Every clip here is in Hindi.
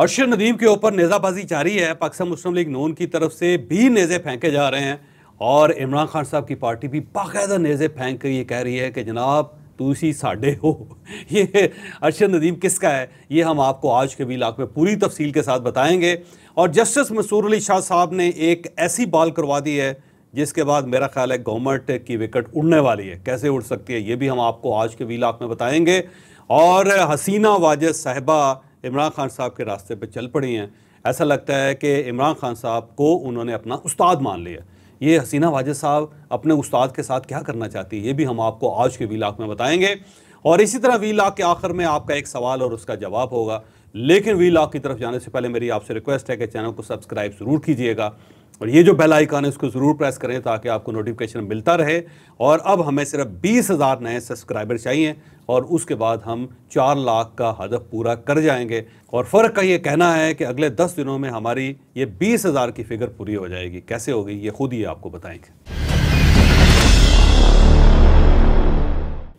अर्शद नदीम के ऊपर नेज़ाबाजी जारी है पाकिस्तान मुस्लिम लीग नून की तरफ से भी नेज़े फेंके जा रहे हैं और इमरान खान साहब की पार्टी भी बाकायदा नेज़े फेंक कर ये कह रही है कि जनाब तुसी साढ़े हो ये अरशद नदीम किसका है ये हम आपको आज के वीलाक में पूरी तफसील के साथ बताएंगे और जस्टिस मसूर अली शाह साहब ने एक ऐसी बाल करवा दी है जिसके बाद मेरा ख्याल है गवर्नमेंट की विकेट उड़ने वाली है कैसे उड़ सकती है ये भी हम आपको आज के वीलाक में बताएंगे और हसीना वाजद साहबा इमरान खान साहब के रास्ते पर चल पड़ी हैं ऐसा लगता है कि इमरान खान साहब को उन्होंने अपना उस्ताद मान लिया ये हसीना वाजद साहब अपने उस्ताद के साथ क्या करना चाहती है ये भी हम आपको आज के वी लाख में बताएंगे और इसी तरह वी लाख के आखिर में आपका एक सवाल और उसका जवाब होगा लेकिन वी लाख की तरफ जाने से पहले मेरी आपसे रिक्वेस्ट है कि चैनल को सब्सक्राइब ज़रूर कीजिएगा और ये जो बेल आइकन है उसको ज़रूर प्रेस करें ताकि आपको नोटिफिकेशन मिलता रहे और अब हमें सिर्फ बीस हज़ार नए सब्सक्राइबर चाहिए और उसके बाद हम चार लाख का हदफ पूरा कर जाएंगे और फ़र्क का ये कहना है कि अगले दस दिनों में हमारी ये बीस हज़ार की फ़िगर पूरी हो जाएगी कैसे होगी ये खुद ही आपको बताएंगे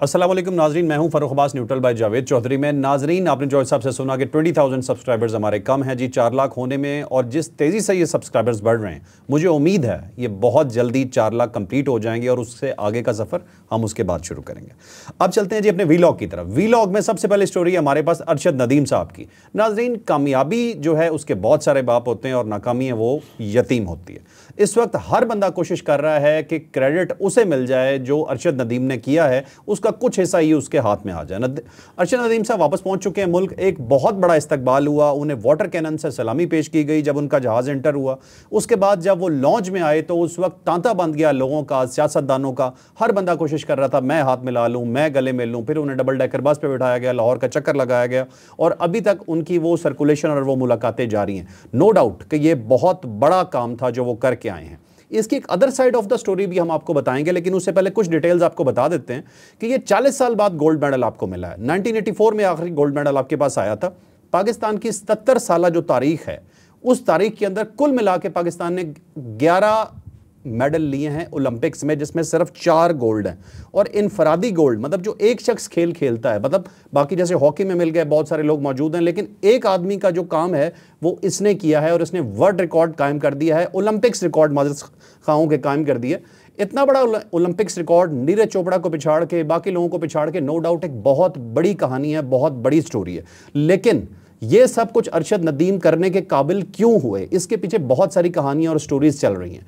असलम नाजरीन मैं हूं फरुख अब्बास न्यूट्रल बाय जावेद चौधरी में नाजरीन आपने जो हिसाब से सुना कि 20,000 सब्सक्राइबर्स हमारे कम हैं जी चार लाख होने में और जिस तेज़ी से ये सब्सक्राइबर्स बढ़ रहे हैं मुझे उम्मीद है ये बहुत जल्दी चार लाख कंप्लीट हो जाएंगे और उससे आगे का सफ़र हम उसके बाद शुरू करेंगे अब चलते हैं जी अपने वी की तरफ वी में सबसे पहले स्टोरी है हमारे पास अरशद नदीम साहब की नाजरीन कामयाबी जो है उसके बहुत सारे बाप होते हैं और नाकामी है वो यतीम होती है इस वक्त हर बंदा कोशिश कर रहा है कि क्रेडिट उसे मिल जाए जो अरशद नदीम ने किया है उसका उसका कुछ हिस्सा ही उसके हाथ में आ जाए अरशद नदीम साहब वापस पहुंच चुके हैं मुल्क एक बहुत बड़ा इस्तकबाल हुआ उन्हें वाटर कैनन से सलामी पेश की गई जब उनका जहाज़ इंटर हुआ उसके बाद जब वो लॉन्च में आए तो उस वक्त तांता बंद गया लोगों का सियासतदानों का हर बंदा कोशिश कर रहा था मैं हाथ मिला लूँ मैं गले मिल लूँ फिर उन्हें डबल डेकर बस पर बैठाया गया लाहौर का चक्कर लगाया गया और अभी तक उनकी वो सर्कुलेशन और वो मुलाकातें जारी हैं नो डाउट कि ये बहुत बड़ा काम था जो वो करके आए हैं इसकी एक other side of the story भी हम आपको बताएंगे लेकिन उससे पहले कुछ डिटेल्स आपको बता देते हैं कि ये 40 साल बाद गोल्ड मेडल आपको मिला है 1984 में आखिरी गोल्ड मेडल आपके पास आया था पाकिस्तान की सत्तर साल जो तारीख है उस तारीख के अंदर कुल मिला के पाकिस्तान ने ग्यारह मेडल लिए हैं ओलंपिक्स में जिसमें सिर्फ चार गोल्ड हैं और इनफरादी गोल्ड मतलब जो एक शख्स खेल खेलता है मतलब बाकी जैसे हॉकी में मिल गए बहुत सारे लोग मौजूद हैं लेकिन एक आदमी का जो काम है वो इसने किया है और इसने वर्ल्ड रिकॉर्ड कायम कर दिया है ओलंपिक्स रिकॉर्ड खाओं के कायम कर दिए इतना बड़ा ओलंपिक्स रिकॉर्ड नीरज चोपड़ा को पिछाड़ के बाकी लोगों को पिछाड़ के नो डाउट एक बहुत बड़ी कहानी है बहुत बड़ी स्टोरी है लेकिन ये सब कुछ अरशद नदीम करने के काबिल क्यों हुए इसके पीछे बहुत सारी कहानियां और स्टोरीज चल रही हैं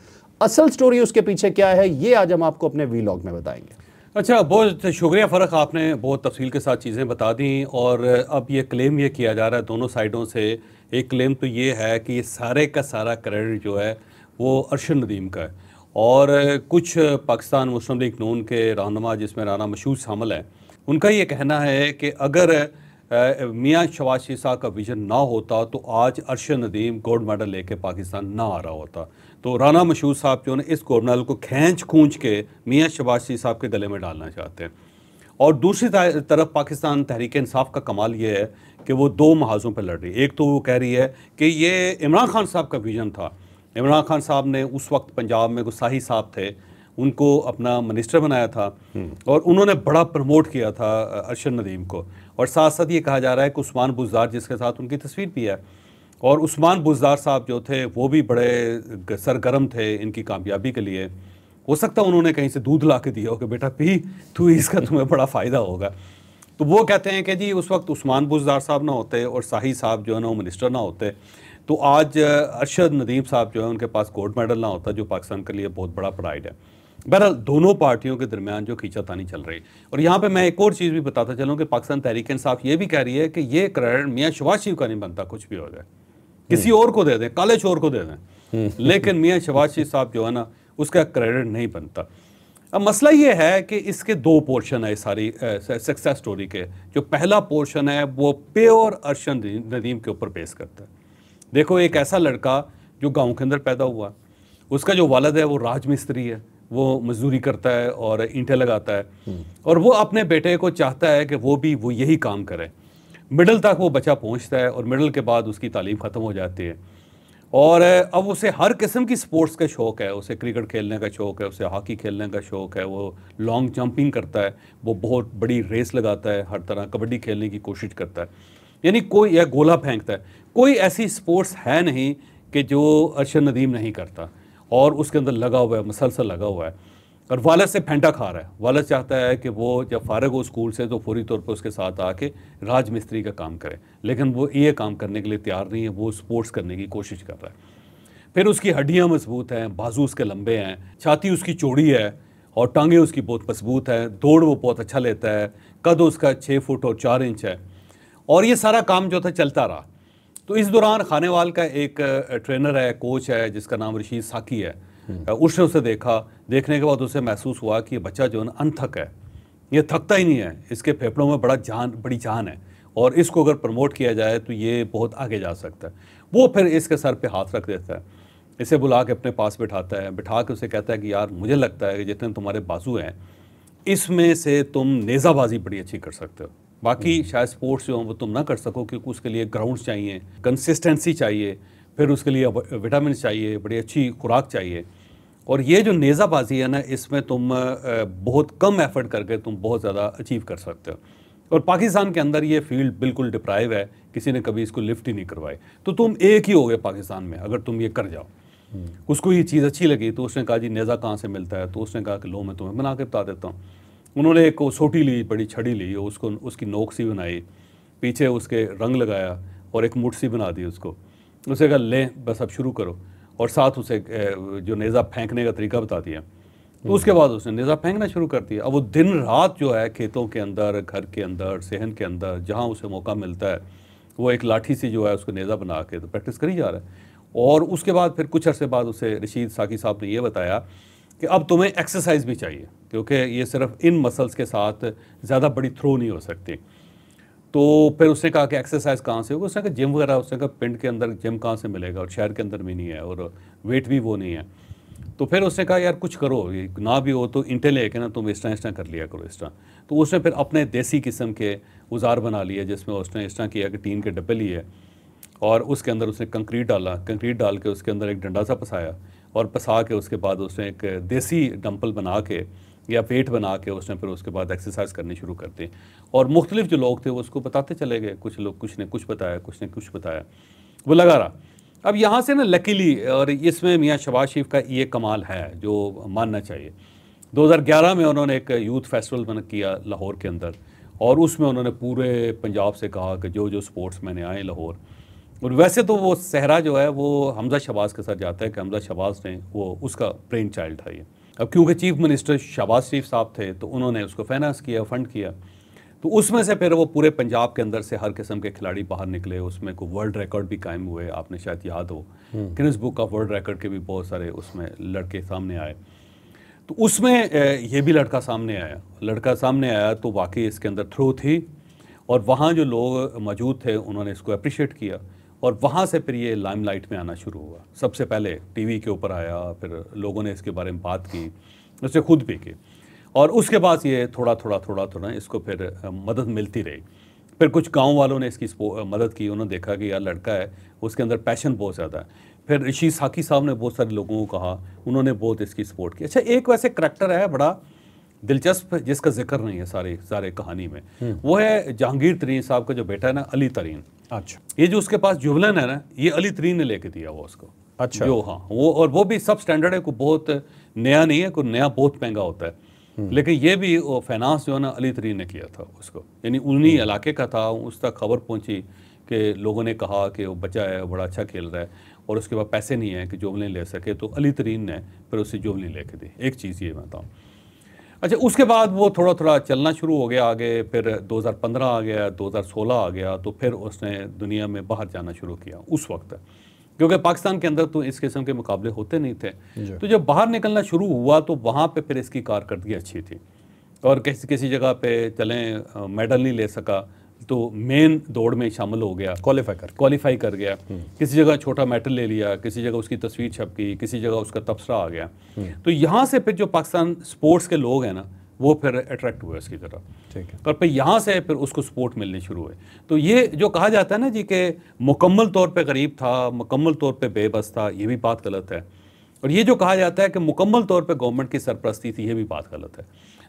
असल स्टोरी उसके पीछे क्या है ये आज हम आपको अपने वीलॉग में बताएंगे अच्छा बहुत शुक्रिया फ़र्क आपने बहुत तफसील के साथ चीज़ें बता दी और अब ये क्लेम ये किया जा रहा है दोनों साइडों से एक क्लेम तो ये है कि ये सारे का सारा क्रेडिट जो है वो अरशद नदीम का है और कुछ पाकिस्तान मुस्लिम लीग नून के रहनमा जिसमें राना मशहूर शामिल हैं उनका ये कहना है कि अगर मियाँ शवाज शीसा का विजन ना होता तो आज अरशद नदीम गोल्ड मेडल लेके पाकिस्तान ना आ रहा होता तो राना मशहूर साहब जो है इस गोल्ड मेडल को खींच खूंच के मियाँ शवाज शी साहब के गले में डालना चाहते हैं और दूसरी तरफ पाकिस्तान तहरीक इंसाफ का कमाल ये है कि वो दो महाजों पर लड़ रही है एक तो वो कह रही है कि ये इमरान खान साहब का विजन था इमरान खान साहब ने उस वक्त पंजाब में गुस्साही साहब थे उनको अपना मिनिस्टर बनाया था हम्म। और उन्होंने बड़ा प्रमोट किया था अरशद नदीम को और साथ साथ ये कहा जा रहा है कि उस्मान बुजदार जिसके साथ उनकी तस्वीर भी है और उस्मान बुजदार साहब जो थे वो भी बड़े सरगर्म थे इनकी कामयाबी के लिए हो सकता है उन्होंने कहीं से दूध ला के दिया हो कि बेटा पी तू इसका तुम्हें बड़ा फ़ायदा होगा तो वो कहते हैं कि जी उस वक्त उस्मान बुजदार साहब ना होते और शाही साहब जो है ना वो मिनिस्टर ना होते तो आज अरशद नदीम साहब जो है उनके पास गोल्ड मेडल ना होता जो पाकिस्तान के लिए बहुत बड़ा प्राइड है बहरहाल दोनों पार्टियों के दरमियान जो खींचातानी चल रही है और यहाँ पे मैं एक और चीज़ भी बताता चलूँ कि पाकिस्तान तहरीक इंसाफ ये भी कह रही है कि ये क्रेडिट मियाँ शबाज शरीफ का नहीं बनता कुछ भी हो जाए किसी और को दे दें काले चोर को दे दें हम्म। लेकिन मियाँ शबाज शरीफ साहब जो है ना उसका क्रेडिट नहीं बनता अब मसला ये है कि इसके दो पोर्शन है सारी सक्सेस स्टोरी के जो पहला पोर्शन है वो प्योर अरशद नदीम के ऊपर पेश करता है देखो एक ऐसा लड़का जो गाँव के अंदर पैदा हुआ उसका जो वालद है वो राजमिस्त्री है वो मजदूरी करता है और ईंटें लगाता है हम्म। और वो अपने बेटे को चाहता है कि वो भी वो यही काम करे मिडल तक वो बच्चा पहुंचता है और मिडल के बाद उसकी तालीम ख़त्म हो जाती है और अब उसे हर किस्म की स्पोर्ट्स का शौक़ है उसे क्रिकेट खेलने का शौक़ है उसे हॉकी खेलने का शौक़ है वो लॉन्ग जंपिंग करता है वो बहुत बड़ी रेस लगाता है हर तरह कबड्डी खेलने की कोशिश करता है यानी कोई या गोला फेंकता है कोई ऐसी स्पोर्ट्स है नहीं कि जो अरशद नदीम नहीं करता और उसके अंदर लगा हुआ है मसलसल लगा हुआ है और वालद से फेंटा खा रहा है वालद चाहता है कि वो जब फारग हो स्कूल से तो फौरी तौर पर उसके साथ आके राज मिस्त्री का काम करे लेकिन वो ये काम करने के लिए तैयार नहीं है वो स्पोर्ट्स करने की कोशिश कर रहा है फिर उसकी हड्डियाँ मजबूत हैं बाजू उसके लंबे हैं छाती उसकी चौड़ी है और टांगें उसकी बहुत मजबूत हैं दौड़ वो बहुत अच्छा लेता है कद उसका छः फुट और चार इंच है और ये सारा काम जो था चलता रहा तो इस दौरान खानेवाल का एक ट्रेनर है कोच है जिसका नाम रशीद साकी है हम्म। उसने उसे देखा देखने के बाद उसे महसूस हुआ कि बच्चा जो है अनथक है ये थकता ही नहीं है इसके फेफड़ों में बड़ा जान बड़ी जान है और इसको अगर प्रमोट किया जाए तो ये बहुत आगे जा सकता है वो फिर इसके सर पे हाथ रख देता है इसे बुला के अपने पास बैठाता है बिठा के उसे कहता है कि यार मुझे लगता है कि जितने तुम्हारे बाजू हैं इसमें से तुम नेज़ाबाजी बड़ी अच्छी कर सकते हो बाकी हम्म। शायद स्पोर्ट्स जो हैं वो तुम ना कर सको क्योंकि उसके लिए ग्राउंड्स चाहिए कंसिस्टेंसी चाहिए फिर उसके लिए विटामिन चाहिए बड़ी अच्छी खुराक चाहिए और ये जो नेज़ाबाजी है ना इसमें तुम बहुत कम एफर्ट करके तुम बहुत ज़्यादा अचीव कर सकते हो और पाकिस्तान के अंदर ये फील्ड बिल्कुल डिप्राइव है किसी ने कभी इसको लिफ्ट ही नहीं करवाई तो तुम एक ही हो गए पाकिस्तान में अगर तुम ये कर जाओ हम्म। उसको ये चीज़ अच्छी लगी तो उसने कहा जी नेज़ा कहाँ से मिलता है तो उसने कहा कि लो मैं तुम्हें बना के बता देता हूँ उन्होंने एक सोटी ली बड़ी छड़ी ली उसको उसकी नोक सी बनाई पीछे उसके रंग लगाया और एक मुठ सी बना दी उसको उसे कहा लें बस अब शुरू करो और साथ उसे जो नेज़ा फेंकने का तरीका बता दिया तो उसके बाद उसने नेज़ा फेंकना शुरू कर दिया अब वो दिन रात जो है खेतों के अंदर घर के अंदर सेहन के अंदर जहाँ उसे मौका मिलता है वो एक लाठी सी जो है उसको नेज़ा बना के तो प्रैक्टिस करी जा रहा है और उसके बाद फिर कुछ अरसे बाद उसे रशीद साकी साहब ने यह बताया कि अब तुम्हें एक्सरसाइज भी चाहिए क्योंकि ये सिर्फ इन मसल्स के साथ ज़्यादा बड़ी थ्रो नहीं हो सकती तो फिर उसने कहा कि एक्सरसाइज कहाँ से होगी उसने कहा जिम वगैरह उसने कहा पिंड के अंदर जिम कहाँ से मिलेगा और शहर के अंदर भी नहीं है और वेट भी वो नहीं है तो फिर उसने कहा यार कुछ करो ना भी हो तो इंटे लेके ना तुम इस तरह इस तरह कर लिया करो इस तरह तो उसने फिर अपने देसी किस्म के उजार बना लिए जिसमें उसने इस तरह किया कि टीन के डब्बे लिए और उसके अंदर उसने कंक्रीट डाला कंक्रीट डाल के उसके अंदर एक डंडा सा फसाया और पसा के उसके बाद उसने एक देसी डम्पल बना के या पेट बना के उसने फिर उसके बाद एक्सरसाइज करनी शुरू कर दी और मुख्तलिफ जो लोग थे वो उसको बताते चले गए कुछ लोग कुछ ने कुछ बताया कुछ ने कुछ बताया वो लगा रहा अब यहाँ से ना लकीली और इसमें मियाँ शबाज शरीफ का ये कमाल है जो मानना चाहिए 2011 में उन्होंने एक यूथ फेस्टिवल मन किया लाहौर के अंदर और उसमें उन्होंने पूरे पंजाब से कहा कि जो जो स्पोर्ट्स मैन आए लाहौर और वैसे तो वो सहरा जो है वो हमजा शबाज के साथ जाता है कि हमजा शबाज ने वो उसका ब्रेन चाइल्ड था ये अब क्योंकि चीफ मिनिस्टर शबाज शरीफ साहब थे तो उन्होंने उसको फाइनेंस किया फंड किया तो उसमें से फिर वो पूरे पंजाब के अंदर से हर किस्म के खिलाड़ी बाहर निकले उसमें को वर्ल्ड रिकॉर्ड भी कायम हुए आपने शायद याद हो Guinness book of world record के भी बहुत सारे उसमें लड़के सामने आए तो उसमें ये भी लड़का सामने आया लड़का सामने आया तो वाकई इसके अंदर थ्रो थी और वहाँ जो लोग मौजूद थे उन्होंने इसको अप्रिशिएट किया और वहाँ से फिर ये लाइमलाइट में आना शुरू हुआ सबसे पहले टीवी के ऊपर आया फिर लोगों ने इसके बारे में बात की उससे खुद भी की और उसके बाद ये थोड़ा थोड़ा थोड़ा थोड़ा इसको फिर मदद मिलती रही फिर कुछ गांव वालों ने इसकी मदद की उन्होंने देखा कि यार लड़का है उसके अंदर पैशन बहुत ज़्यादा है फिर ऋषि साकी साहब ने बहुत सारे लोगों को कहा उन्होंने बहुत इसकी सपोर्ट की अच्छा एक वैसे करेक्टर है बड़ा दिलचस्प जिसका जिक्र नहीं है सारे सारे कहानी में हम्म। वो है जहांगीर तरीन साहब का जो बेटा है ना अली तरीन अच्छा ये जो उसके पास जुबलन है ना ये अली तरीन ने लेके दिया वो उसको अच्छा जो हाँ वो और वो भी सब स्टैंडर्ड है कोई बहुत नया नहीं है कोई नया बहुत महंगा होता है हम्म। लेकिन ये भी फाइनेंस जो है ना अली तरीन ने किया था उसको यानी उन्हीं हम्म। इलाके का था उस तक खबर पहुंची कि लोगों ने कहा कि वो बच्चा है बड़ा अच्छा खेल रहा है और उसके पास पैसे नहीं है कि जुबलें ले सके तो अली तरीन ने फिर उसे जुबलें लेके दी एक चीज़ ये बताऊँ अच्छा उसके बाद वो थोड़ा थोड़ा चलना शुरू हो गया आगे फिर 2015 आ गया 2016 आ गया तो फिर उसने दुनिया में बाहर जाना शुरू किया उस वक्त क्योंकि पाकिस्तान के अंदर तो इस किस्म के मुकाबले होते नहीं थे तो जब बाहर निकलना शुरू हुआ तो वहाँ पर फिर इसकी कारकर्दगी अच्छी थी और किसी किसी जगह पे चलें मेडल नहीं ले सका तो मेन दौड़ में शामिल हो गया क्वालिफाई कर क्वालिफाई कर गया हम्म। किसी जगह छोटा मेडल ले लिया किसी जगह उसकी तस्वीर छपकी किसी जगह उसका तबसरा आ गया हम्म। तो यहाँ से फिर जो पाकिस्तान स्पोर्ट्स के लोग हैं ना वो फिर अट्रैक्ट हुए उसकी तरफ ठीक है और फिर यहाँ से फिर उसको सपोर्ट मिलने शुरू हुए तो ये जो कहा जाता है ना जी कि मुकम्मल तौर पर गरीब था मुकम्मल तौर पर बेबस था ये भी बात गलत है और ये जो कहा जाता है कि मुकम्मल तौर पर गवर्नमेंट की सरप्रस्ती थी ये भी बात गलत है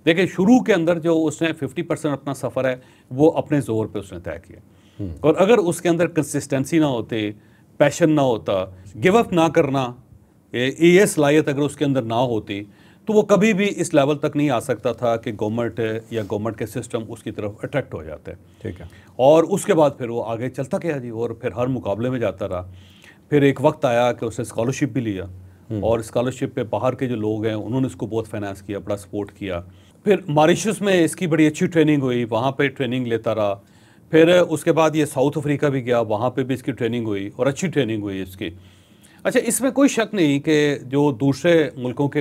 देखिए शुरू के अंदर जो उसने 50 परसेंट अपना सफ़र है वो अपने ज़ोर पे उसने तय किया हम्म। और अगर उसके अंदर कंसिस्टेंसी ना होती पैशन ना होता गिव अप ना करना ये सलाहियत अगर उसके अंदर ना होती तो वो कभी भी इस लेवल तक नहीं आ सकता था कि गवर्नमेंट या गवर्नमेंट के सिस्टम उसकी तरफ अट्रैक्ट हो जाते हैं ठीक है और उसके बाद फिर वो आगे चलता गया जी और फिर हर मुकाबले में जाता रहा फिर एक वक्त आया कि उसने स्कॉलरशिप भी लिया हम्म। और स्कॉलरशिप पे बाहर के जो लोग हैं उन्होंने उसको बहुत फाइनेंस किया बड़ा सपोर्ट किया फिर मॉरिशस में इसकी बड़ी अच्छी ट्रेनिंग हुई वहाँ पर ट्रेनिंग लेता रहा फिर उसके बाद ये साउथ अफ्रीका भी गया वहाँ पर भी इसकी ट्रेनिंग हुई और अच्छी ट्रेनिंग हुई इसकी अच्छा इसमें कोई शक नहीं कि जो दूसरे मुल्कों के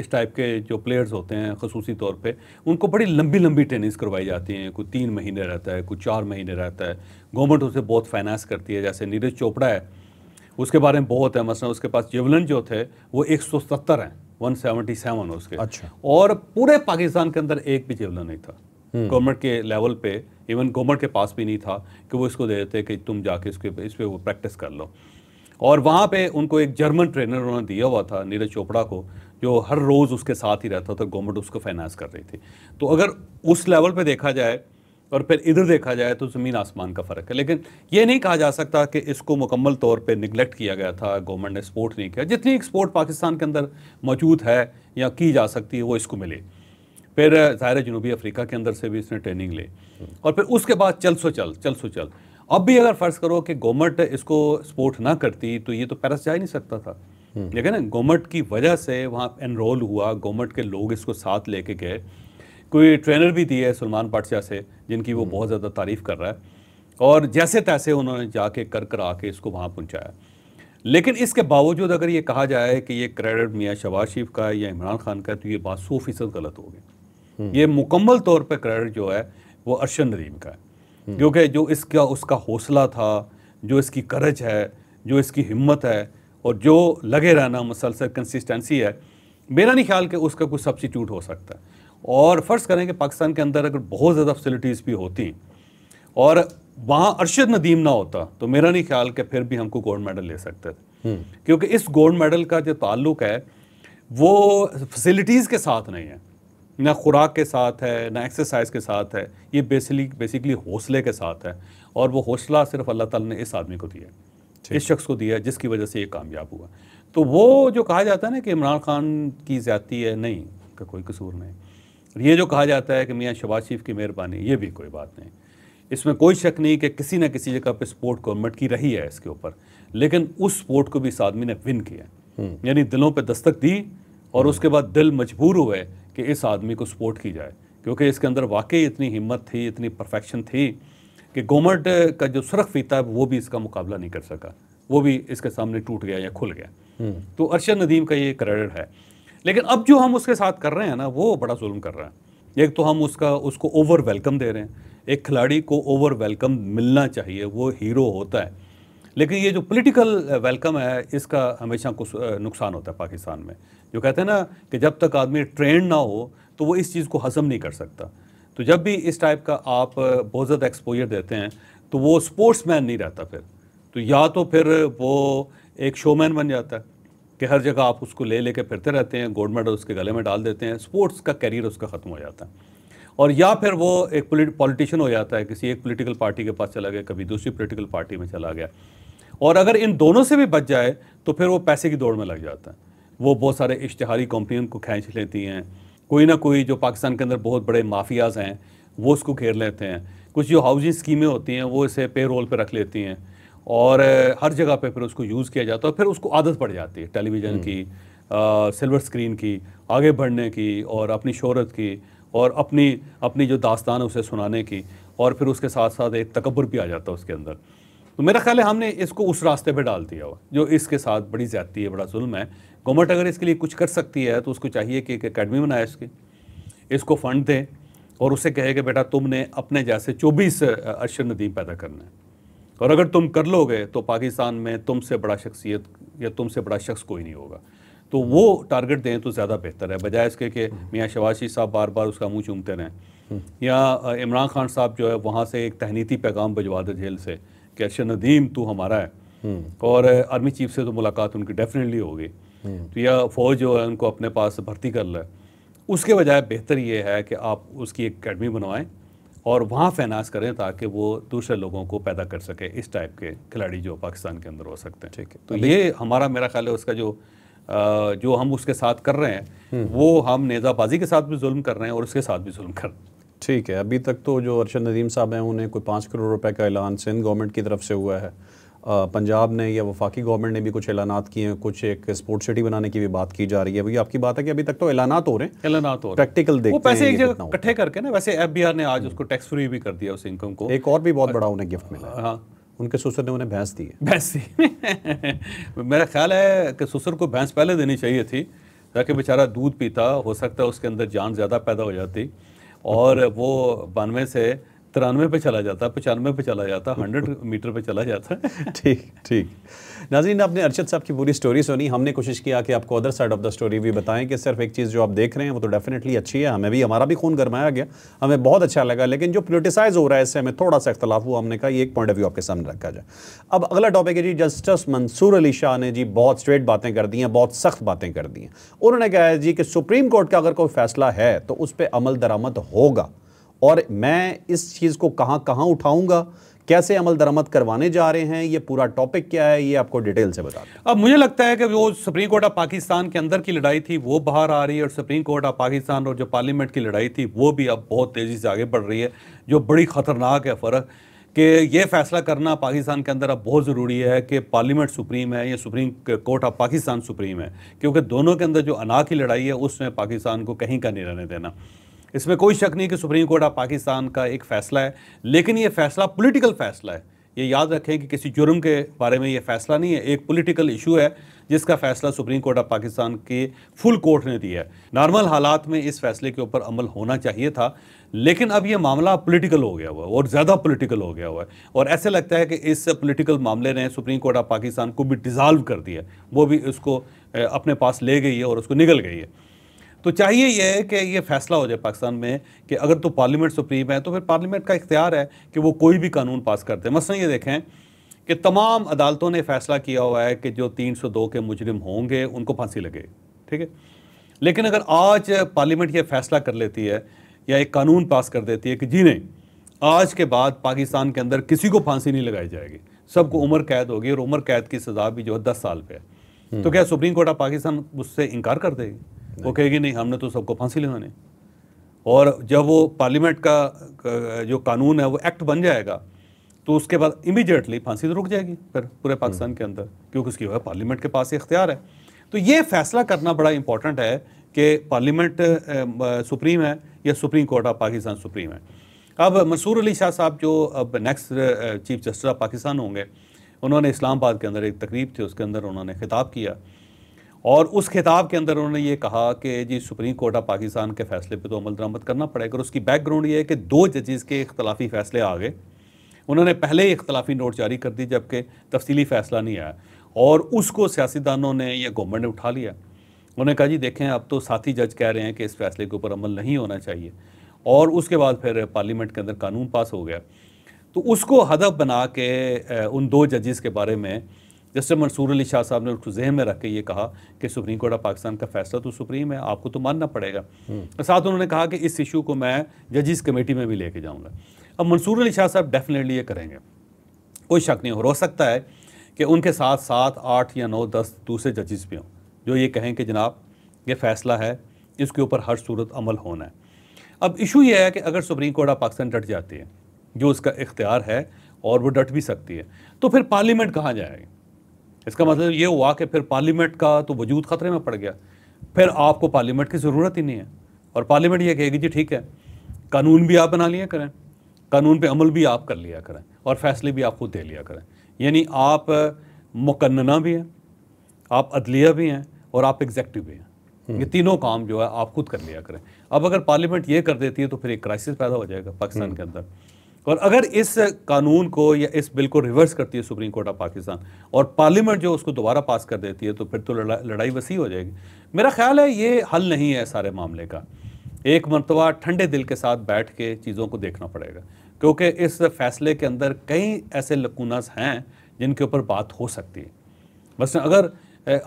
इस टाइप के जो प्लेयर्स होते हैं खसूसी तौर पे उनको बड़ी लंबी लंबी ट्रेनिंग्स करवाई जाती हैं कोई तीन महीने रहता है कोई चार महीने रहता है गवर्नमेंट उसे बहुत फाइनेंस करती है जैसे नीरज चोपड़ा है उसके बारे में बहुत है मसला उसके पास जेवलन जो थे वो एक सौ सत्तर हैं 177 उसके अच्छा और पूरे पाकिस्तान के अंदर एक भी जेवलन नहीं था हम्म। गवर्नमेंट के लेवल पे इवन गवर्नमेंट के पास भी नहीं था कि वो इसको दे देते कि तुम जाके इसके इस पर वो प्रैक्टिस कर लो और वहाँ पे उनको एक जर्मन ट्रेनर उन्होंने दिया हुआ था नीरज चोपड़ा को जो हर रोज़ उसके साथ ही रहता था गवर्नमेंट उसको फाइनेंस कर रही थी तो अगर उस लेवल पे देखा जाए और फिर इधर देखा जाए तो ज़मीन आसमान का फ़र्क है लेकिन ये नहीं कहा जा सकता कि इसको मुकम्मल तौर पे निगलेक्ट किया गया था गवर्नमेंट ने सपोर्ट नहीं किया जितनी एक्सपोर्ट पाकिस्तान के अंदर मौजूद है या की जा सकती है वो इसको मिले फिर ज़ाहिर जनूबी अफ्रीका के अंदर से भी इसने ट्रेनिंग ली और फिर उसके बाद चल सो चल चल सो चल अब भी अगर फ़र्ज़ करो कि गवर्नमेंट इसको सपोर्ट ना करती तो ये तो पैरस जा ही नहीं सकता था हम्म। लेकिन गवर्नमेंट की वजह से वहाँ एनरोल हुआ गवर्नमेंट के लोग इसको साथ लेके गए कोई ट्रेनर भी दिए है सलमान पाटशाह से जिनकी वो हम्म। बहुत ज़्यादा तारीफ़ कर रहा है और जैसे तैसे उन्होंने जाके कर कर आके इसको वहाँ पहुँचाया लेकिन इसके बावजूद अगर ये कहा जाए कि ये क्रेडिट मियाँ शबाज शरीफ का है या इमरान खान का है तो ये बात सौ फीसद गलत हो गई हम्म। ये मुकम्मल तौर पर क्रेडिट जो है वो अरशद नदीम का है हम्म। क्योंकि जो इसका उसका हौसला था जो इसकी करज है जो इसकी हिम्मत है और जो लगे रहना मुसलसल कंसिस्टेंसी है मेरा नहीं ख्याल कि उसका कुछ सब्सिट्यूट हो सकता है और फ़र्ज़ करें कि पाकिस्तान के अंदर अगर बहुत ज़्यादा फैसिलिटीज़ भी होती और वहाँ अरशद नदीम ना होता तो मेरा नहीं ख्याल कि फिर भी हमको गोल्ड मेडल ले सकते थे हम्म। क्योंकि इस गोल्ड मेडल का जो ताल्लुक है वो फैसिलिटीज़ के साथ नहीं है ना खुराक के साथ है ना एक्सरसाइज के साथ है ये बेसिकली बेसिकली हौसले के साथ है और वो हौसला सिर्फ अल्लाह ताला ने इस आदमी को दिया है इस शख्स को दिया है जिसकी वजह से ये कामयाब हुआ तो वो जो कहा जाता है ना कि इमरान खान की ज़्यादती है नहीं का कोई कसूर नहीं ये जो कहा जाता है कि मियाँ शबाज शरीफ की मेहरबानी ये भी कोई बात नहीं इसमें कोई शक नहीं कि किसी न किसी जगह पर स्पोर्ट गवर्नमेंट की रही है इसके ऊपर लेकिन उस स्पोर्ट को भी इस आदमी ने विन किया हम्म। यानी दिलों पर दस्तक दी और हम्म। उसके बाद दिल मजबूर हुए कि इस आदमी को सपोर्ट की जाए क्योंकि इसके अंदर वाकई इतनी हिम्मत थी इतनी परफेक्शन थी कि गवर्नमेंट का जो सुरख फीता है वो भी इसका मुकाबला नहीं कर सका वो भी इसके सामने टूट गया या खुल गया हम्म। तो अरशद नदीम का ये क्रेडिट है लेकिन अब जो हम उसके साथ कर रहे हैं ना वो बड़ा जुल्म कर रहे हैं एक तो हम उसका उसको ओवर वेलकम दे रहे हैं एक खिलाड़ी को ओवर वेलकम मिलना चाहिए वो हीरो होता है लेकिन ये जो पॉलिटिकल वेलकम है इसका हमेशा कुछ नुकसान होता है पाकिस्तान में जो कहते हैं ना कि जब तक आदमी ट्रेंड ना हो तो वो इस चीज़ को हजम नहीं कर सकता तो जब भी इस टाइप का आप बहुत ज़्यादा एक्सपोजर देते हैं तो वो स्पोर्ट्स मैन नहीं रहता फिर तो या तो फिर वो एक शोमैन बन जाता है कि हर जगह आप उसको ले लेके फिरते रहते हैं गोल्ड मेडल उसके गले में डाल देते हैं स्पोर्ट्स का कैरियर उसका ख़त्म हो जाता है और या फिर वो एक पॉलिटिशियन हो जाता है किसी एक पोलिटिकल पार्टी के पास चला गया कभी दूसरी पोलिटिकल पार्टी में चला गया और अगर इन दोनों से भी बच जाए तो फिर वो पैसे की दौड़ में लग जाता है वो बहुत सारे इश्तहारी कंपनी को खींच लेती हैं कोई ना कोई जो पाकिस्तान के अंदर बहुत बड़े माफियाज हैं वो उसको घेर लेते हैं कुछ जो हाउसिंग स्कीमें होती हैं वो इसे पे रोल पर रख लेती हैं और हर जगह पे फिर उसको यूज़ किया जाता है फिर उसको आदत पड़ जाती है टेलीविज़न हम्म। की आ, सिल्वर स्क्रीन की आगे बढ़ने की और अपनी शहरत की और अपनी अपनी जो दास्तान है उसे सुनाने की और फिर उसके साथ साथ एक तकबर भी आ जाता है उसके अंदर तो मेरा ख्याल है हमने इसको उस रास्ते पर डाल दिया हुआ जो इसके साथ बड़ी ज्यादती है बड़ा जुल्म है गवर्नमेंट अगर इसके लिए कुछ कर सकती है तो उसको चाहिए कि एक अकेडमी बनाए इसकी इसको फंड दें और उसे कहे कि बेटा तुमने अपने जैसे चौबीस अशर नदीम पैदा करना है और अगर तुम कर लोगे तो पाकिस्तान में तुमसे बड़ा शख्सियत या तुमसे बड़ा शख्स कोई नहीं होगा तो वो टारगेट दें तो ज़्यादा बेहतर है बजाय इसके कि हम्म। मियाँ शवाशी साहब बार बार उसका मुँह चूमते रहें हम्म। या इमरान खान साहब जो है वहाँ से एक तहनीती पैगाम भिजवा दे जेल से कि अर्ष नदीम तू हमारा है हम्म। और आर्मी चीफ से तो मुलाकात उनकी डेफिनेटली होगी तो या फ़ौज जो है उनको अपने पास भर्ती कर लें उसके बजाय बेहतर ये है कि आप उसकी एक अकेडमी बनवाएं और वहाँ फैनाश करें ताकि वो दूसरे लोगों को पैदा कर सके इस टाइप के खिलाड़ी जो पाकिस्तान के अंदर हो सकते हैं ठीक है तो, तो ये हमारा मेरा ख्याल है उसका जो जो हम उसके साथ कर रहे हैं हम्म। वो हम नेज़ाबाजी के साथ भी जुल्म कर रहे हैं और उसके साथ भी जुल्म कर ठीक है अभी तक तो जो अरशद नदीम साहब हैं उन्हें कोई पाँच करोड़ रुपए का ऐलान सिंध गवर्नमेंट की तरफ से हुआ है पंजाब ने या वफाकी गवर्नमेंट ने भी कुछ ऐलान किए हैं कुछ एक स्पोर्ट्स सिटी बनाने की भी बात की जा रही है वही आपकी बात है कि अभी तक तो ऐलान हो रहे हैं ऐलान हो प्रैक्टिकल देखते वो पैसे एक जगह इकट्ठे करके ना वैसे एफ ने आज उसको टैक्स फ्री भी कर दिया उस इनकम को एक और भी बहुत बड़ा उन्हें गिफ्ट मिला हाँ उनके ससुर ने उन्हें भैंस दी है भैंस दी मेरा ख्याल है कि ससुर को भैंस पहले देनी चाहिए थी ताकि बेचारा दूध पीता हो सकता है उसके अंदर जान ज़्यादा पैदा हो जाती और वो बानवे से तिरानवे पे चला जाता पचानवे पे चला जाता हंड्रेड मीटर पे चला जाता ठीक ठीक नाजीन आपने अरशद साहब की पूरी स्टोरी सुनी हमने कोशिश किया कि आपको other side of the story भी बताएं कि सिर्फ एक चीज़ जो आप देख रहे हैं वो तो डेफिनेटली अच्छी है हमें भी हमारा भी खून गरमाया गया हमें बहुत अच्छा लगा लेकिन जो पोलिटिसाइज हो रहा है इससे हमें थोड़ा सा इख्तलाफ हुआ हमने कहा एक पॉइंट ऑफ व्यू आपके सामने रखा जाए अब अगला टॉपिक है जी जस्टिस मंसूर अली शाह ने जी बहुत स्ट्रेट बातें कर दी हैं बहुत सख्त बातें कर दी हैं उन्होंने कहा है जी कि सुप्रीम कोर्ट का अगर कोई फैसला है तो उस पर अमल दरामद होगा और मैं इस चीज़ को कहाँ कहाँ उठाऊँगा कैसे अमल दरामद करवाने जा रहे हैं ये पूरा टॉपिक क्या है ये आपको डिटेल से बता अब मुझे लगता है कि वो सुप्रीम कोर्ट ऑफ पाकिस्तान के अंदर की लड़ाई थी वो बाहर आ रही है और सुप्रीम कोर्ट ऑफ पाकिस्तान और जो पार्लियामेंट की लड़ाई थी वो भी अब बहुत तेज़ी से आगे बढ़ रही है जो बड़ी ख़तरनाक है फ़र्क कि ये फैसला करना पाकिस्तान के अंदर अब बहुत ज़रूरी है कि पार्लियामेंट सुप्रीम है या supreme court of Pakistan supreme है क्योंकि दोनों के अंदर जो अना की लड़ाई है उसमें पाकिस्तान को कहीं का नहीं रहने देना इसमें कोई शक नहीं कि सुप्रीम कोर्ट ऑफ पाकिस्तान का एक फ़ैसला है लेकिन ये फ़ैसला पॉलिटिकल फ़ैसला है ये याद रखें कि किसी जुर्म के बारे में ये फ़ैसला नहीं है एक पॉलिटिकल इशू है जिसका फैसला सुप्रीम कोर्ट ऑफ पाकिस्तान के फुल कोर्ट ने दिया है नॉर्मल हालात में इस फैसले के ऊपर अमल होना चाहिए था लेकिन अब ये मामला पॉलिटिकल हो गया हुआ है और ज़्यादा पॉलिटिकल हो गया हुआ है और ऐसे लगता है कि इस पॉलिटिकल मामले ने सुप्रीम कोर्ट ऑफ पाकिस्तान को भी डिज़ाल्व कर दिया वो भी उसको अपने पास ले गई है और उसको निकल गई है तो चाहिए यह है कि ये फैसला हो जाए पाकिस्तान में कि अगर तो पार्लियामेंट सुप्रीम है तो फिर पार्लियामेंट का इख्तियार है कि वो कोई भी कानून पास करते हैं मसला ये देखें कि तमाम अदालतों ने फैसला किया हुआ है कि जो 302 के मुजरिम होंगे उनको फांसी लगे ठीक है लेकिन अगर आज पार्लियामेंट ये फैसला कर लेती है या एक कानून पास कर देती है कि जी नहीं आज के बाद पाकिस्तान के अंदर किसी को फांसी नहीं लगाई जाएगी सबको उम्र कैद होगी और उम्र कैद की सज़ा भी जो है दस साल पे है तो हम्म। क्या सुप्रीम कोर्ट ऑफ पाकिस्तान उससे इनकार कर देगी वो कहेगी नहीं हमने तो सबको फांसी लगानी और जब वो पार्लियामेंट का जो कानून है वो एक्ट बन जाएगा तो उसके बाद इमीडिएटली फांसी तो रुक जाएगी फिर पूरे हम्म। पाकिस्तान के अंदर क्योंकि उसकी वह पार्लियामेंट के पास ही इख्तियार है तो ये फैसला करना बड़ा इंपॉर्टेंट है कि पार्लियामेंट सुप्रीम है या supreme court of Pakistan supreme है अब मंसूर अली शाह साहब जो अब next chief justice of Pakistan होंगे उन्होंने इस्लामाबाद के अंदर एक तकरीब थी उसके अंदर उन्होंने खिताब किया और उस खिताब के अंदर उन्होंने ये कहा कि जी सुप्रीम कोर्ट ऑफ पाकिस्तान के फैसले पे तो अमल दरामद करना पड़ेगा और उसकी बैकग्राउंड ये है कि दो जजेस के इख्तलाफी फैसले आ गए उन्होंने पहले ही इख्तलाफी नोट जारी कर दी जबकि तफसीली फैसला नहीं आया और उसको सियासीदानों ने या गवर्नमेंट ने उठा लिया उन्होंने कहा जी देखें अब तो साथी जज कह रहे हैं कि इस फैसले के ऊपर अमल नहीं होना चाहिए और उसके बाद फिर पार्लियामेंट के अंदर कानून पास हो गया तो उसको हदफ बना के उन दो जजेस के बारे में जस्टिस मंसूर अली शाह साहब ने उसको जहन में रख के ये कहा कि सुप्रीम कोर्ट ऑफ पाकिस्तान का फैसला तो सुप्रीम है आपको तो मानना पड़ेगा हम्म। साथ उन्होंने कहा कि इस इशू को मैं जजिस कमेटी में भी लेके जाऊँगा अब मंसूर अली शाह साहब डेफिनेटली ये करेंगे कोई शक नहीं हो रो सकता है कि उनके साथ सात आठ या नौ दस दूसरे जजेस भी हों जो ये कहें कि जनाब ये फैसला है इसके ऊपर हर सूरत अमल होना है अब इशू यह है कि अगर सुप्रीम कोर्ट ऑफ पाकिस्तान डट जाती है जो उसका इख्तियार है और वो डट भी सकती है तो फिर पार्लियामेंट कहाँ जाएगी इसका मतलब ये हुआ कि फिर पार्लियामेंट का तो वजूद ख़तरे में पड़ गया फिर आपको पार्लियामेंट की ज़रूरत ही नहीं है और पार्लियामेंट ये कहेगी जी ठीक है कानून भी आप बना लिया करें कानून पे अमल भी आप कर लिया करें और फैसले भी आप खुद दे लिया करें यानी आप मुकन्ना भी हैं आप अदलिया भी हैं और आप एग्जेक्टिव भी हैं ये हम्म। तीनों काम जो है आप खुद कर लिया करें अब अगर पार्लियामेंट ये कर देती है तो फिर एक क्राइसिस पैदा हो जाएगा पाकिस्तान हम्म। के अंदर और अगर इस कानून को या इस बिल को रिवर्स करती है सुप्रीम कोर्ट ऑफ पाकिस्तान और पार्लियामेंट जो उसको दोबारा पास कर देती है तो फिर तो लड़ा, लड़ाई वसी हो जाएगी मेरा ख्याल है ये हल नहीं है सारे मामले का एक मरतबा ठंडे दिल के साथ बैठ के चीज़ों को देखना पड़ेगा क्योंकि इस फैसले के अंदर कई ऐसे लकूनस हैं जिनके ऊपर बात हो सकती है बस अगर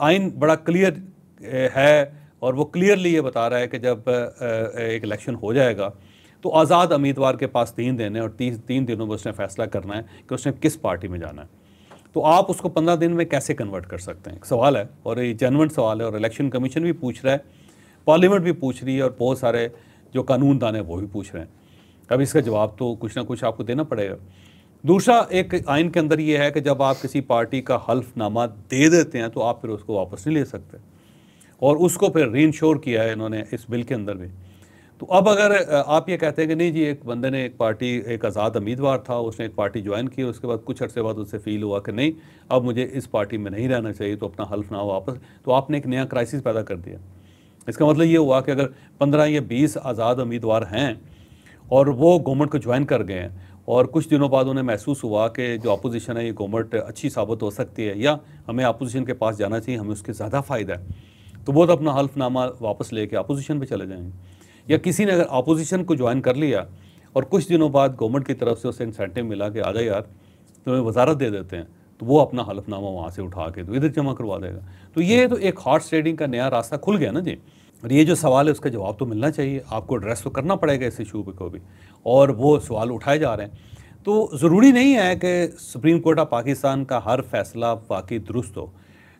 आइन बड़ा क्लियर है और वो क्लियरली ये बता रहा है कि जब एक इलेक्शन हो जाएगा तो आज़ाद उम्मीदवार के पास तीन दिन है और तीन तीन दिनों में उसने फैसला करना है कि उसने किस पार्टी में जाना है तो आप उसको पंद्रह दिन में कैसे कन्वर्ट कर सकते हैं सवाल है और ये जनवन सवाल है और इलेक्शन कमीशन भी पूछ रहा है पार्लियामेंट भी पूछ रही है और बहुत सारे जो कानून दान है वो भी पूछ रहे हैं अब इसका जवाब तो कुछ ना कुछ आपको देना पड़ेगा दूसरा एक आइन के अंदर ये है कि जब आप किसी पार्टी का हल्फनामा दे देते हैं तो आप फिर उसको वापस नहीं ले सकते और उसको फिर री किया है इन्होंने इस बिल के अंदर भी तो अब अगर आप ये कहते हैं कि नहीं जी एक बंदे ने एक पार्टी एक आज़ाद उम्मीदवार था उसने एक पार्टी ज्वाइन की उसके बाद कुछ अर्से बाद उससे फील हुआ कि नहीं अब मुझे इस पार्टी में नहीं रहना चाहिए तो अपना हल्फनामा वापस तो आपने एक नया क्राइसिस पैदा कर दिया इसका मतलब ये हुआ कि अगर पंद्रह या बीस आज़ाद उम्मीदवार हैं और वो गवर्नमेंट को ज्वाइन कर गए हैं और कुछ दिनों बाद उन्हें महसूस हुआ कि जो अपोजिशन है ये गवर्नमेंट अच्छी साबित हो सकती है या हमें अपोजिशन के पास जाना चाहिए हमें उसके ज़्यादा फ़ायदा है तो वो तो अपना हल्फनामा वापस लेके अपोजिशन पे चले जाएंगे या किसी ने अगर अपोजिशन को ज्वाइन कर लिया और कुछ दिनों बाद गवर्नमेंट की तरफ से उसे इंसेंटिव मिला कि आजा यार तुम्हें वजारत दे देते हैं तो वो अपना हलफनामा वहाँ से उठा के तो इधर जमा करवा देगा तो ये तो एक हॉर्स ट्रेडिंग का नया रास्ता खुल गया ना जी और ये जो सवाल है उसका जवाब तो मिलना चाहिए आपको एड्रेस तो करना पड़ेगा इस इशू को भी और वो सवाल उठाए जा रहे हैं तो ज़रूरी नहीं है कि सुप्रीम कोर्ट ऑफ पाकिस्तान का हर फैसला वाकई दुरुस्त हो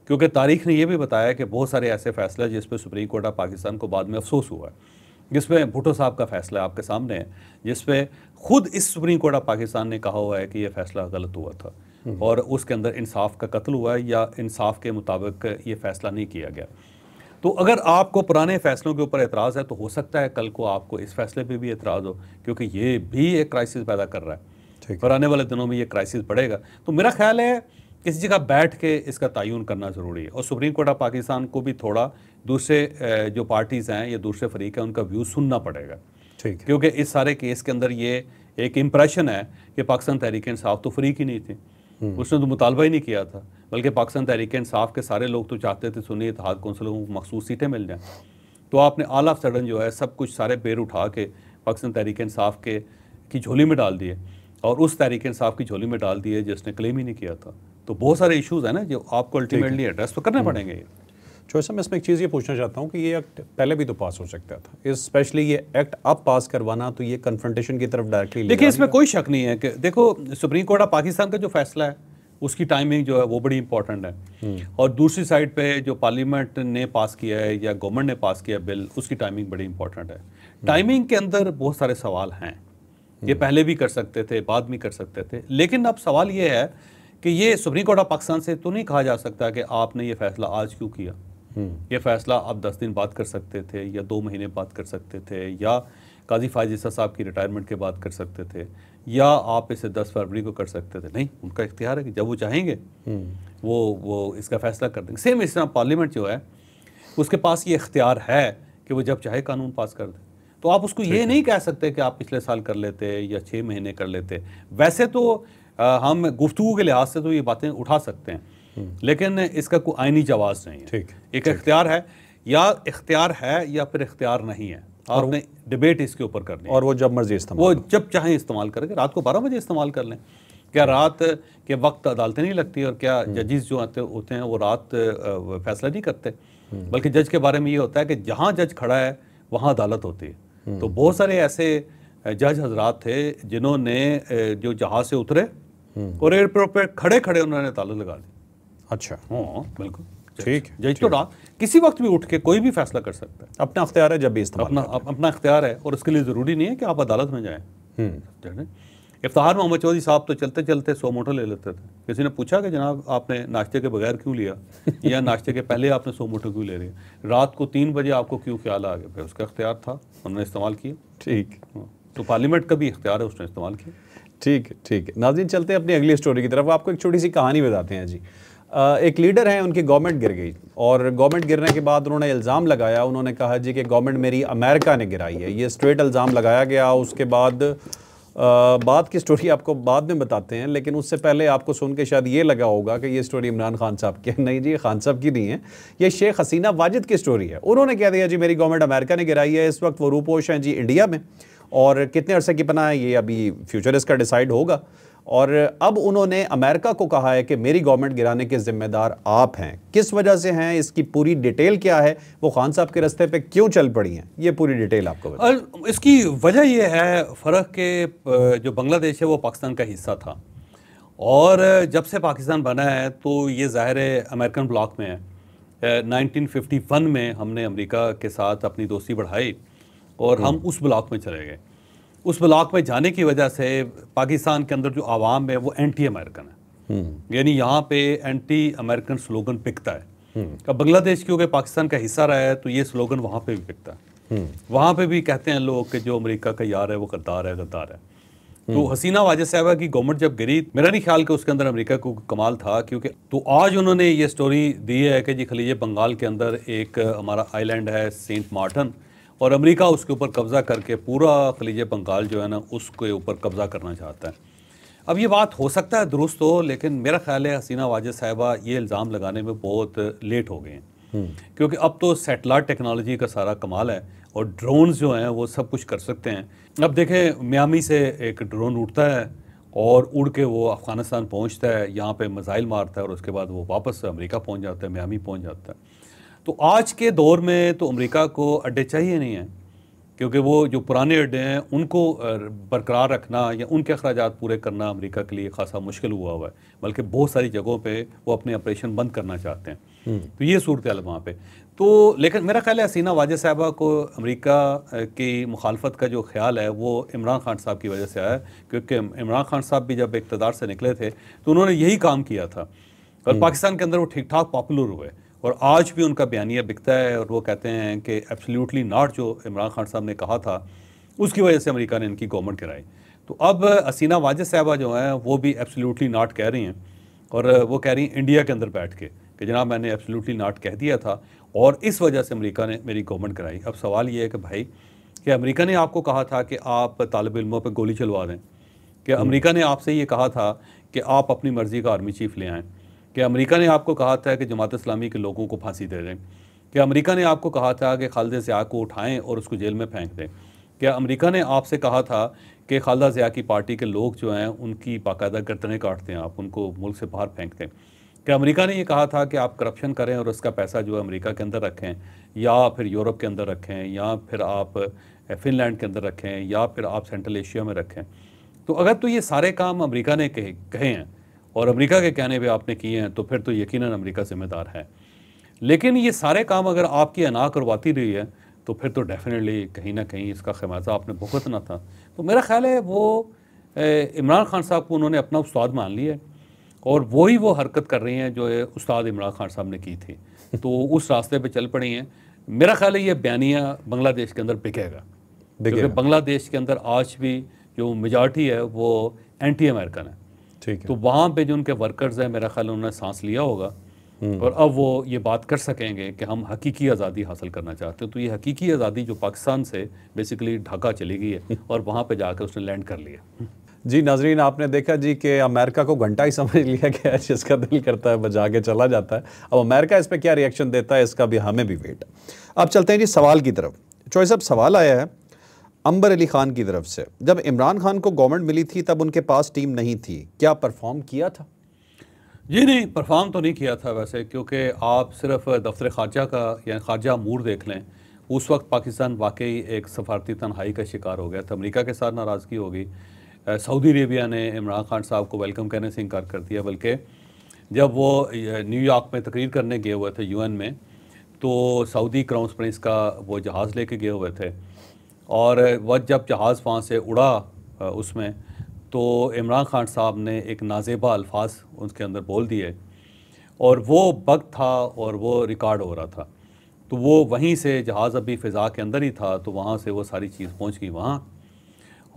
क्योंकि तारीख ने यह भी बताया कि बहुत सारे ऐसे फैसले जिस पर सुप्रीम कोर्ट ऑफ पाकिस्तान को बाद में अफसोस हुआ है जिसमें भुटो साहब का फैसला आपके सामने है जिसमें खुद इस सुप्रीम कोर्ट ऑफ पाकिस्तान ने कहा हुआ है कि यह फैसला गलत हुआ था हम्म। और उसके अंदर इंसाफ का कत्ल हुआ है या इंसाफ के मुताबिक ये फैसला नहीं किया गया तो अगर आपको पुराने फैसलों के ऊपर एतराज़ है तो हो सकता है कल को आपको इस फैसले पे भी एतराज़ हो क्योंकि ये भी एक क्राइसिस पैदा कर रहा है और आने वाले दिनों में ये क्राइसिस बढ़ेगा तो मेरा ख्याल है किसी जगह बैठ के इसका तयन करना ज़रूरी है और सुप्रीम कोर्ट ऑफ पाकिस्तान को भी थोड़ा दूसरे जो पार्टीज़ हैं या दूसरे फरीक हैं उनका व्यू सुनना पड़ेगा ठीक क्योंकि इस सारे केस के अंदर ये एक इम्प्रेशन है कि पाकिस्तान तहरीक इंसाफ तो फ्रीक ही नहीं थी हम्म। उसने तो मुतालबा ही नहीं किया था बल्कि पाकिस्तान तहरीक इंसाफ के सारे लोग तो चाहते थे सुनी इतिहाद कौंसिल को मखसूस सीटें मिल जाएँ तो आपने आल ऑफ सडन जो है सब कुछ सारे पेड़ उठा के पाकिस्तान तहरीक इंसाफ के की झोली में डाल दिए और उस तहरीक इंसाफ की झोली में डाल दिए जिसने क्लेम ही नहीं किया था तो बहुत सारे इशूज़ हैं ना जो आपको अल्टीमेटली एड्रेस तो करने हम्म। पड़ेंगे चोर मैं इसमें एक चीज़ ये पूछना चाहता हूँ कि ये एक्ट पहले भी तो पास हो सकता था स्पेशली ये एक्ट अब पास करवाना तो ये कन्फ्रंटेशन की तरफ डायरेक्टली देखिए इसमें कोई शक नहीं है कि देखो सुप्रीम कोर्ट ऑफ पाकिस्तान का जो फैसला है उसकी टाइमिंग जो है वो बड़ी इंपॉर्टेंट है हम्म। और दूसरी साइड पे जो पार्लियामेंट ने पास किया है या गवर्नमेंट ने पास किया बिल उसकी टाइमिंग बड़ी इंपॉर्टेंट है टाइमिंग हम्म। के अंदर बहुत सारे सवाल हैं ये हम्म। पहले भी कर सकते थे बाद में कर सकते थे लेकिन अब सवाल ये है कि ये सुप्रीम कोर्ट ऑफ पाकिस्तान से तो नहीं कहा जा सकता कि आपने ये फैसला आज क्यों किया ये फैसला आप दस दिन बाद कर सकते थे या दो महीने बाद कर सकते थे या काजी फायजिसा साहब की रिटायरमेंट के बाद कर सकते थे या आप इसे 10 फरवरी को कर सकते थे नहीं उनका इख्तियार है कि जब वो चाहेंगे वो वो इसका फैसला कर देंगे सेम इस तरह पार्लियामेंट जो है उसके पास ये इख्तियार है कि वो जब चाहे कानून पास कर दे तो आप उसको ये नहीं कह सकते कि आप पिछले साल कर लेते या छः महीने कर लेते वैसे तो आ, हम गुफ्तु के लिहाज से तो ये बातें उठा सकते हैं लेकिन इसका कोई आइनी जवाब नहीं है ठीक एक अख्तियार है या इख्तियार है या फिर इख्तियार नहीं है और आपने डिबेट इसके ऊपर कर लिया और वो जब मर्जी इस्तेमाल वो जब चाहे इस्तेमाल करके रात को बारह बजे इस्तेमाल कर लें क्या रात के वक्त अदालतें नहीं लगती और क्या हम्म। जजेस जो आते होते हैं वो रात फैसला नहीं करते हम्म। बल्कि जज के बारे में ये होता है कि जहाँ जज खड़ा है वहाँ अदालत होती है हम्म। तो बहुत सारे ऐसे जज हजरात थे जिन्होंने जो जहाज से उतरे और एयरपोर्ट पर खड़े खड़े उन्होंने ताला लगा दी अच्छा हाँ बिल्कुल ठीक है जज तो रहा किसी वक्त भी उठ के कोई भी फैसला कर सकता है अपना अख्तियार है जब भी अपना अप, अपना अख्तियार है और इसके लिए ज़रूरी नहीं है कि आप अदालत में जाएँ हम्म। इफ्तार मोहम्मद चौधरी साहब तो चलते चलते सौ मोटर ले लेते थे किसी ने पूछा कि जनाब आपने नाश्ते के बगैर क्यों लिया या नाश्ते के पहले आपने सौ मोटर क्यों ले लिया रात को तीन बजे आपको क्यों ख्याल आ गया उसका अख्तियार था उन्होंने इस्तेमाल किया ठीक हाँ, तो पार्लियामेंट का भी इख्तियार है उसने इस्तेमाल किया ठीक ठीक नाजिन चलते हैं अपनी अगली स्टोरी की तरफ आपको एक छोटी सी कहानी बताते हैं जी एक लीडर हैं उनकी गवर्नमेंट गिर गई और गवर्नमेंट गिरने के बाद उन्होंने इल्ज़ाम लगाया उन्होंने कहा जी कि गवर्नमेंट मेरी अमेरिका ने गिराई है ये स्ट्रेट इल्ज़ाम लगाया गया उसके बाद बात की स्टोरी आपको बाद में बताते हैं लेकिन उससे पहले आपको सुन के शायद ये लगा होगा कि ये स्टोरी इमरान खान साहब की है नहीं जी खान साहब की नहीं है ये शेख हसीना वाजिद की स्टोरी है उन्होंने कह दिया जी मेरी गवर्नमेंट अमेरिका ने गिराई है इस वक्त वो रूपोश हैं जी इंडिया में और कितने अरसे की पना है ये अभी फ्यूचर इसका डिसाइड होगा और अब उन्होंने अमेरिका को कहा है कि मेरी गवर्नमेंट गिराने के ज़िम्मेदार आप हैं किस वजह से हैं इसकी पूरी डिटेल क्या है वो खान साहब के रस्ते पे क्यों चल पड़ी हैं ये पूरी डिटेल आपको और इसकी वजह ये है फ़र्क के जो बांग्लादेश है वो पाकिस्तान का हिस्सा था और जब से पाकिस्तान बना है तो ये ज़ाहिर है अमेरिकन ब्लॉक में है नाइनटीन में हमने अमेरिका के साथ अपनी दोस्ती बढ़ाई और हम्म। हम उस ब्लॉक में चले गए उस ब्लॉक में जाने की वजह से पाकिस्तान के अंदर जो आवाम है वो एंटी अमेरिकन है हम्म। यानी यहाँ पे एंटी अमेरिकन स्लोगन पिकता है हम्म। अब बांग्लादेश क्योंकि पाकिस्तान का हिस्सा रहा है तो ये स्लोगन वहाँ पे भी बिकता है हम्म। वहाँ पे भी कहते हैं लोग कि जो अमेरिका का यार है वो गद्दार है गद्दार है तो हसीना वाजह साहबा की गवर्नमेंट जब गिरी मेरा नहीं ख्याल कि उसके अंदर अमेरिका को कमाल था क्योंकि तो आज उन्होंने ये स्टोरी दी है कि जी खलीज बंगाल के अंदर एक हमारा आईलैंड है सेंट मार्टन और अमेरिका उसके ऊपर कब्ज़ा करके पूरा खलीज बंगाल जो है ना उसके ऊपर कब्ज़ा करना चाहता है अब ये बात हो सकता है दुरुस्त हो लेकिन मेरा ख्याल है हसीना वाजद साहिबा ये इल्ज़ाम लगाने में बहुत लेट हो गए हैं हम्म। क्योंकि अब तो सेटेलाइट टेक्नोलॉजी का सारा कमाल है और ड्रोन जो हैं वो सब कुछ कर सकते हैं अब देखें मियामी से एक ड्रोन उठता है और उड़ के वो अफ़गानिस्तान पहुंचता है यहाँ पे मिज़ाइल मारता है और उसके बाद वो वापस अमेरिका पहुंच जाता है मियामी पहुंच जाता है तो आज के दौर में तो अमेरिका को अड्डे चाहिए नहीं हैं क्योंकि वो जो पुराने अड्डे हैं उनको बरकरार रखना या उनके अखराज पूरे करना अमेरिका के लिए खासा मुश्किल हुआ हुआ है बल्कि बहुत सारी जगहों पे वो अपने ऑपरेशन बंद करना चाहते हैं हम्म। तो ये सूरत हाल वहाँ पे तो लेकिन मेरा ख्याल है हसीना वाजह साहबा को अमेरिका की मुखालफत का जो ख्याल है वो इमरान खान साहब की वजह से आया क्योंकि इमरान खान साहब भी जब इकतदार से निकले थे तो उन्होंने यही काम किया था और हम्म। पाकिस्तान के अंदर वो ठीक ठाक पॉपुलर हुए और आज भी उनका बयानिया बिकता है और वो कहते हैं कि एब्सोल्युटली नॉट जो इमरान खान साहब ने कहा था उसकी वजह से अमेरिका ने इनकी गवर्नमेंट गिराई तो अब असीना वाजद साहबा जो हैं वो भी एब्सोल्युटली नॉट कह रही हैं और वो कह रही हैं इंडिया के अंदर बैठ के कि जनाब मैंने एब्सोल्युटली नॉट कह दिया था और इस वजह से अमरीका ने मेरी गवर्नमेंट कराई अब सवाल ये है कि भाई कि अमरीका ने आपको कहा था कि आप तालब इलमों पर गोली चलवा दें कि हम्म। अमरीका ने आपसे ये कहा था कि आप अपनी मर्ज़ी का आर्मी चीफ ले आएँ कि अमेरिका ने आपको कहा था कि जमात इस्लामी के लोगों को फांसी दे दें कि अमेरिका ने आपको कहा था कि खालद ज़िया को उठाएं और उसको जेल में फेंक दें क्या अमेरिका ने आपसे कहा था कि खालदा ज़िया की पार्टी के लोग जो हैं उनकी बाकायदा गर्दने काटते हैं आप उनको मुल्क से बाहर फेंक दें क्या अमेरिका ने ये कहा था कि आप करप्शन करें और उसका पैसा जो है अमेरिका के अंदर रखें या फिर यूरोप के अंदर रखें या फिर आप फिनलैंड के अंदर रखें या फिर आप सेंट्रल एशिया में रखें तो अगर तो ये सारे काम अमेरिका ने कहे कहे हैं और अमेरिका के कहने पे आपने किए हैं तो फिर तो यकीन अमेरिका जिम्मेदार है लेकिन ये सारे काम अगर आपकी अना करवाती रही है तो फिर तो डेफिनेटली कहीं ना कहीं इसका खमाजा आपने भुगतना था तो मेरा ख्याल है वो इमरान खान साहब को उन्होंने अपना उस्ताद मान लिया और वही वो, वो हरकत कर रही हैं जो उस्ताद इमरान खान साहब ने की थी तो उस रास्ते पे चल पड़ी हैं मेरा ख्याल है ये बयानिया बांग्लादेश के अंदर बिकेगा क्योंकि बांग्लादेश के अंदर आज भी जो मेजॉरिटी है वो एंटी अमेरिकन है ठीक है तो वहाँ पे जो उनके वर्कर्स हैं मेरा ख्याल उन्होंने सांस लिया होगा हम्म। और अब वो ये बात कर सकेंगे कि हम हकीकी आज़ादी हासिल करना चाहते हैं तो ये हकीकी आज़ादी जो पाकिस्तान से बेसिकली ढाका चली गई है और वहाँ पे जाकर उसने लैंड कर लिया जी नाजरीन आपने देखा जी कि अमेरिका को घंटा ही समझ लिया गया जिसका दिल करता है बजा के चला जाता है अब अमेरिका इस पर क्या रिएक्शन देता है इसका भी हमें भी वेट अब चलते हैं जी सवाल की तरफ चौहस साहब सवाल आया है अंबर अली खान की तरफ से जब इमरान खान को गवर्नमेंट मिली थी तब उनके पास टीम नहीं थी क्या परफॉर्म किया था जी नहीं परफॉर्म तो नहीं किया था वैसे क्योंकि आप सिर्फ दफ्तर खारजा का या खारजा मूड देख लें उस वक्त पाकिस्तान वाकई एक सफारती तनहाई का शिकार हो गया था अमरीका के साथ नाराज़गी हो गई सऊदी अरेबिया ने इमरान खान साहब को वेलकम करने से इनकार कर दिया बल्कि जब वो न्यूयॉर्क में तकरीर करने गए हुए थे यूएन में तो सऊदी क्राउन प्रिंस का वो जहाज़ लेके गए हुए थे और वह जब जहाज़ वहाँ से उड़ा उसमें तो इमरान खान साहब ने एक नाजेबा अल्फाज उसके अंदर बोल दिए और वो बग था और वो रिकॉर्ड हो रहा था तो वो वहीं से जहाज़ अभी फ़िज़ा के अंदर ही था तो वहाँ से वो सारी चीज़ पहुँच गई वहाँ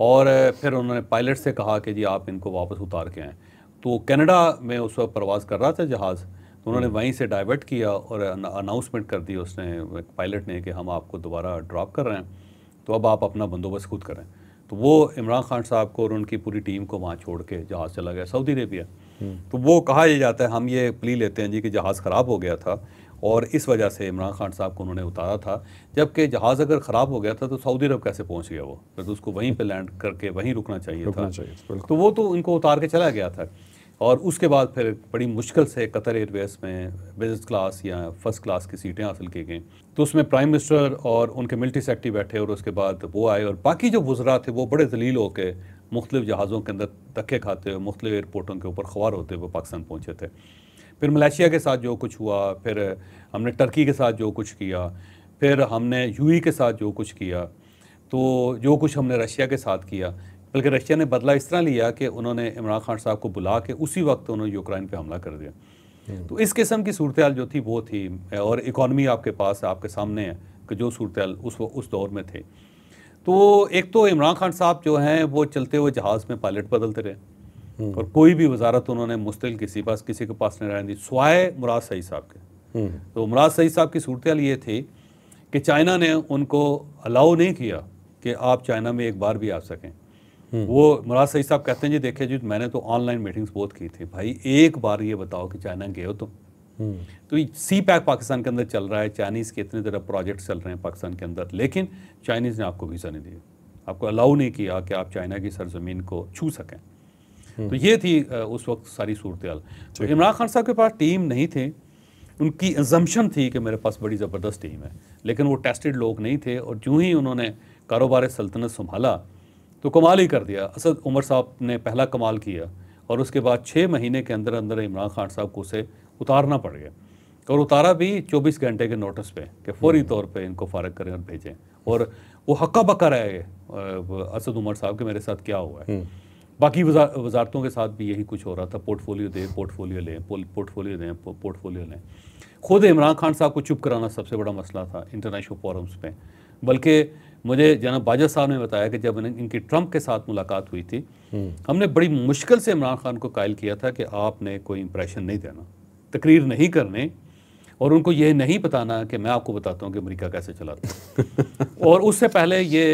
और फिर उन्होंने पायलट से कहा कि जी आप इनको वापस उतार के आएँ तो कनाडा में उस वक्त प्रवास कर रहा था जहाज़ तो उन्होंने हम्म। वहीं से डाइवर्ट किया और अनाउंसमेंट कर दी उसने पायलट ने कि हम आपको दोबारा ड्रॉप कर रहे हैं तो अब आप अपना बंदोबस्त खुद करें तो वो इमरान खान साहब को और उनकी पूरी टीम को वहाँ छोड़ के जहाज़ चला गया सऊदी अरेबिया हम्म। तो वो कहा यह जाता है हम ये प्ली लेते हैं जी कि जहाज़ ख़राब हो गया था और इस वजह से इमरान खान साहब को उन्होंने उतारा था जबकि जहाज़ अगर ख़राब हो गया था तो सऊदी अरब कैसे पहुंच गया वो फिर तो उसको वहीं पे लैंड करके वहीं रुकना चाहिए रुकना था चाहिए तो वो तो उनको उतार के चला गया था और उसके बाद फिर बड़ी मुश्किल से कतर एयरवेज में बिजनेस क्लास या फर्स्ट क्लास की सीटें हासिल की गई तो उसमें प्राइम मिनिस्टर और उनके मिलिट्री सेक्रेटरी बैठे और उसके बाद वो आए और बाकी जो वजरा थे वो बड़े जलील होकर मुख्तलिफ जहाज़ों के अंदर धक्के खाते हुए मुख्तु एयरपोर्टों के ऊपर ख्वार होते हुए पाकिस्तान पहुँचे थे फिर मलेशिया के साथ जो कुछ हुआ फिर हमने टर्की के साथ जो कुछ किया फिर हमने यूई e के साथ जो कुछ किया तो जो कुछ हमने रशिया के साथ किया बल्कि रशिया ने बदला इस तरह लिया कि उन्होंने इमरान खान साहब को बुला के उसी वक्त उन्होंने यूक्रेन पर हमला कर दिया हम्म। तो इस किस्म की सूरत जो थी वो थी और इकॉनमी आपके पास आपके सामने है कि जो सूरत उस उस दौर में थे तो एक तो इमरान खान साहब जो हैं वो चलते हुए जहाज़ में पायलट बदलते रहे हम्म। और कोई भी वजारत उन्होंने मुस्तिल किसी पास किसी के पास नहीं रहने दी स्वाय मुराद सही साहब के हम्म। तो मुराद सही साहब की सूरत ये थी कि चाइना ने उनको अलाउ नहीं किया कि आप चाइना में एक बार भी आ सकें हम्म। वो मुराद सही साहब कहते हैं जी देखिए जी मैंने तो ऑनलाइन मीटिंग्स बहुत की थी भाई एक बार ये बताओ कि चाइना गए हो हम्म। तो तो सी पैक पाकिस्तान के अंदर चल रहा है चाइनीज़ के इतने तरह प्रोजेक्ट चल रहे हैं पाकिस्तान के अंदर लेकिन चाइनीज़ ने आपको वीज़ा नहीं दिया आपको अलाउ नहीं किया कि आप चाइना की सरजमीन को छू सकें हम्म। तो ये थी उस वक्त सारी सूरत तो इमरान खान साहब के पास टीम नहीं थी उनकी एजम्पन थी कि मेरे पास बड़ी ज़बरदस्त टीम है लेकिन वो टेस्टेड लोग नहीं थे और जो ही उन्होंने कारोबार सल्तनत संभाला तो कमाल ही कर दिया असद उमर साहब ने पहला कमाल किया और उसके बाद छः महीने के अंदर अंदर इमरान खान साहब को उसे उतारना पड़ गया और उतारा भी 24 घंटे के नोटिस पे कि फौरी हम्म। तौर पे इनको फारग करें और भेजें और वो हक्का बक्का रह गए असद उमर साहब के मेरे साथ क्या हुआ है हम्म। बाकी वजारतों के साथ भी यही कुछ हो रहा था पोर्टफोलियो दें पोर्टफोलियो लें पोर्टफोलियो दें पोर्टफोलियो लें खुद इमरान खान साहब को चुप कराना सबसे बड़ा मसला था इंटरनेशनल फोरम्स पे बल्कि मुझे जनाब बाजा साहब ने बताया कि जब इनकी ट्रंप के साथ मुलाकात हुई थी हम्म। हमने बड़ी मुश्किल से इमरान खान को कायल किया था कि आपने कोई इंप्रेशन नहीं देना तकरीर नहीं करने और उनको यह नहीं बताना कि मैं आपको बताता हूँ कि अमेरिका कैसे चलाता और उससे पहले ये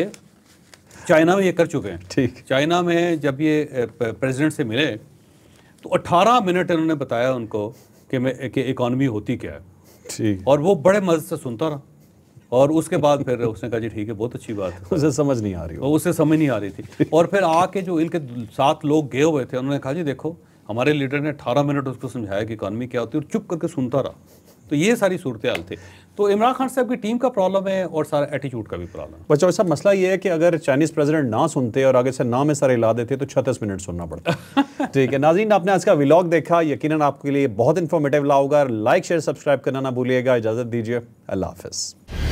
चाइना में ये कर चुके हैं ठीक चाइना में जब ये प्रेसिडेंट से मिले तो 18 मिनट इन्होंने बताया उनको कि मैं कि इकॉनमी होती क्या है ठीक और वो बड़े मज़े से सुनता रहा और उसके बाद फिर उसने कहा जी ठीक है बहुत अच्छी बात है उसे समझ नहीं आ रही उसे समझ नहीं आ रही थी और फिर आके जो इनके सात लोग गए हुए थे उन्होंने कहा जी देखो हमारे लीडर ने अठारह मिनट उसको समझाया कि इकानमी क्या होती है और चुप करके सुनता रहा तो ये सारी सूरत हाल थी तो इमरान खान साहब की टीम का प्रॉब्लम है और सारा एटीट्यूड का भी प्रॉब्लम है बच्चों साहब मसला ये है कि अगर चाइनीज़ प्रेसिडेंट ना सुनते और आगे से ना में सारे ला देते तो छत्तीस मिनट सुनना पड़ता ठीक है नाजीन आपने आज का व्लॉग देखा यकीन आपके लिए बहुत इन्फॉर्मेटिव ला होगा लाइक शेयर सब्सक्राइब करना ना भूलिएगा इजाज़त दीजिए अल्लाह हाफिज़